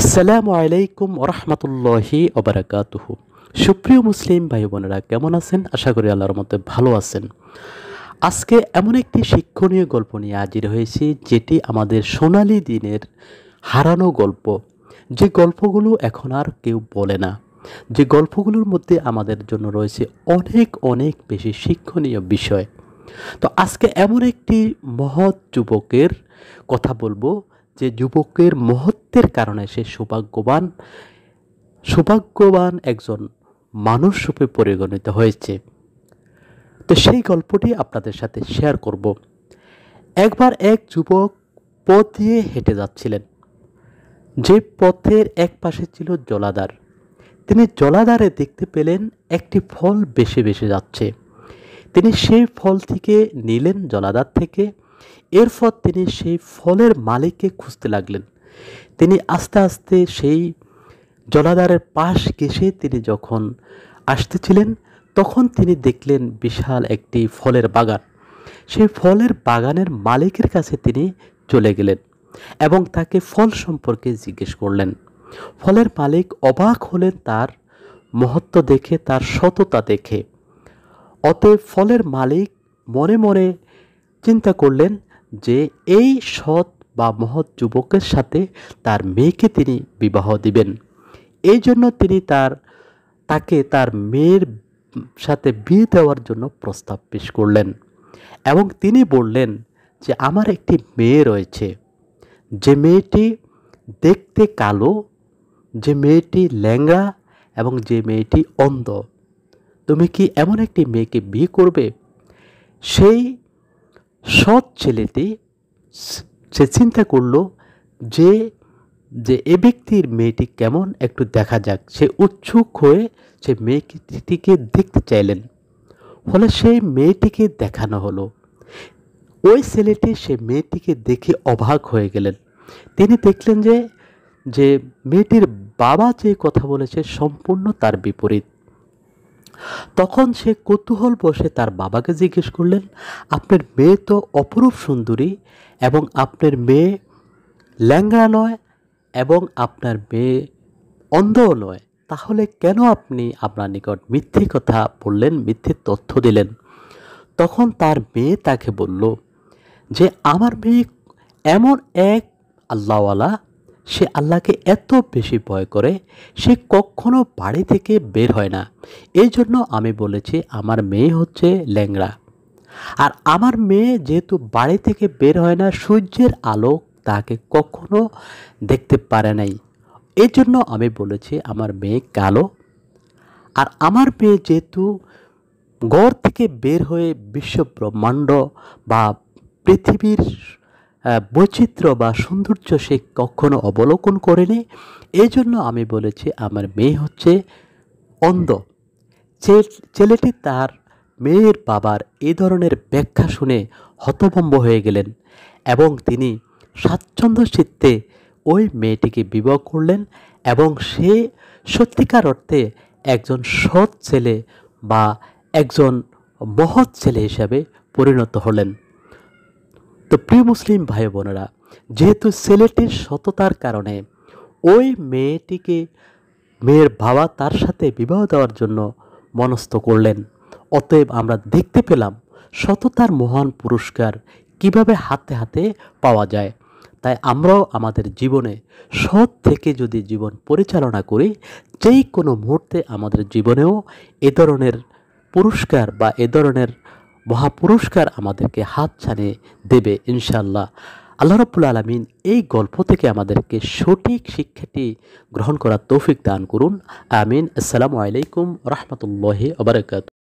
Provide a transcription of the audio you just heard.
আসসালামু আলাইকুম রহমতুল্লাহি ওবরাকাতুহ সুপ্রিয় মুসলিম ভাই বোনেরা কেমন আছেন আশা করি আল্লাহর মতে ভালো আছেন আজকে এমন একটি শিক্ষণীয় গল্প নিয়ে হাজির হয়েছি যেটি আমাদের সোনালি দিনের হারানো গল্প যে গল্পগুলো এখন আর কেউ বলে না যে গল্পগুলোর মধ্যে আমাদের জন্য রয়েছে অনেক অনেক বেশি শিক্ষণীয় বিষয় তো আজকে এমন একটি মহৎ যুবকের কথা বলবো যে যুবকের মহৎ কৃতিত্বের কারণে সে সৌভাগ্যবান সৌভাগ্যবান একজন মানুষ রূপে পরিগণিত হয়েছে তো সেই গল্পটি আপনাদের সাথে শেয়ার করব একবার এক যুবক পথ দিয়ে হেঁটে যাচ্ছিলেন যে পথের এক পাশে ছিল জলাধার তিনি জলাধারে দেখতে পেলেন একটি ফল বেশি বেশি যাচ্ছে তিনি সেই ফল থেকে নিলেন জলাধার থেকে এরপর তিনি সেই ফলের মালিককে খুঁজতে লাগলেন তিনি আস্তে আস্তে সেই জলাধারের পাশ ঘেসে তিনি যখন আসতেছিলেন তখন তিনি দেখলেন বিশাল একটি ফলের বাগান সেই ফলের বাগানের মালিকের কাছে তিনি চলে গেলেন এবং তাকে ফল সম্পর্কে জিজ্ঞেস করলেন ফলের মালিক অবাক হলেন তার মহত্ব দেখে তার সততা দেখে অতএব ফলের মালিক মনে মনে চিন্তা করলেন যে এই সৎ বা মহৎ যুবকের সাথে তার মেয়েকে তিনি বিবাহ দিবেন এই জন্য তিনি তার তাকে তার মেয়ের সাথে বিয়ে দেওয়ার জন্য প্রস্তাব পেশ করলেন এবং তিনি বললেন যে আমার একটি মেয়ে রয়েছে যে মেয়েটি দেখতে কালো যে মেয়েটি ল্যাংড়া এবং যে মেয়েটি অন্ধ তুমি কি এমন একটি মেয়েকে বিয়ে করবে সেই সৎ ছেলেটি সে চিন্তা করল যে যে এ ব্যক্তির মেয়েটি কেমন একটু দেখা যাক সে উৎসুক হয়ে সে মেয়েটিকে দেখতে চাইলেন ফলে সেই মেয়েটিকে দেখানো হলো ওই ছেলেটি সে মেয়েটিকে দেখে অবাক হয়ে গেলেন তিনি দেখলেন যে যে মেয়েটির বাবা যে কথা বলেছে সম্পূর্ণ তার বিপরীত তখন সে কৌতূহল বসে তার বাবাকে জিজ্ঞেস করলেন আপনার মেয়ে তো অপরূপ সুন্দরী এবং আপনার মেয়ে ল্যাংড়া নয় এবং আপনার মেয়ে অন্ধও নয় তাহলে কেন আপনি আপনার নিকট মিথ্যে কথা বললেন মিথ্যে তথ্য দিলেন তখন তার মেয়ে তাকে বলল যে আমার মেয়ে এমন এক আল্লাহওয়ালা সে আল্লাহকে এত বেশি ভয় করে সে কখনো বাড়ি থেকে বের হয় না এই জন্য আমি বলেছি আমার মেয়ে হচ্ছে ল্যাংড়া আর আমার মেয়ে যেহেতু বাড়ি থেকে বের হয় না সূর্যের আলো তাকে কখনো দেখতে পারে নাই এই জন্য আমি বলেছি আমার মেয়ে কালো আর আমার মেয়ে যেহেতু ঘর থেকে বের হয়ে বিশ্ব ব্রহ্মাণ্ড বা পৃথিবীর বৈচিত্র্য বা সৌন্দর্য সে কখনো অবলোকন করেনি এই জন্য আমি বলেছি আমার মেয়ে হচ্ছে অন্ধ ছেলেটি তার মেয়ের বাবার এ ধরনের ব্যাখ্যা শুনে হতভম্ব হয়ে গেলেন এবং তিনি স্বাচ্ছন্দ্য চিত্তে ওই মেয়েটিকে বিবাহ করলেন এবং সে সত্যিকার অর্থে একজন সৎ ছেলে বা একজন মহৎ ছেলে হিসাবে পরিণত হলেন তো প্রিয় মুসলিম ভাই বোনেরা যেহেতু ছেলেটির সততার কারণে ওই মেয়েটিকে মেয়ের বাবা তার সাথে বিবাহ দেওয়ার জন্য মনস্থ করলেন অতএব আমরা দেখতে পেলাম সততার মহান পুরস্কার কিভাবে হাতে হাতে পাওয়া যায় তাই আমরাও আমাদের জীবনে সৎ থেকে যদি জীবন পরিচালনা করি যেই কোনো মুহূর্তে আমাদের জীবনেও এ ধরনের পুরস্কার বা এ ধরনের মহাপুরস্কার আমাদেরকে হাত ছানে দেবে ইনশাল্লাহ আল্লাহ রব্বুল আলমিন এই গল্প থেকে আমাদেরকে সঠিক শিক্ষাটি গ্রহণ করার তৌফিক দান করুন আমিন আসসালামু আলাইকুম রহমতুল্লাহ আবরকাত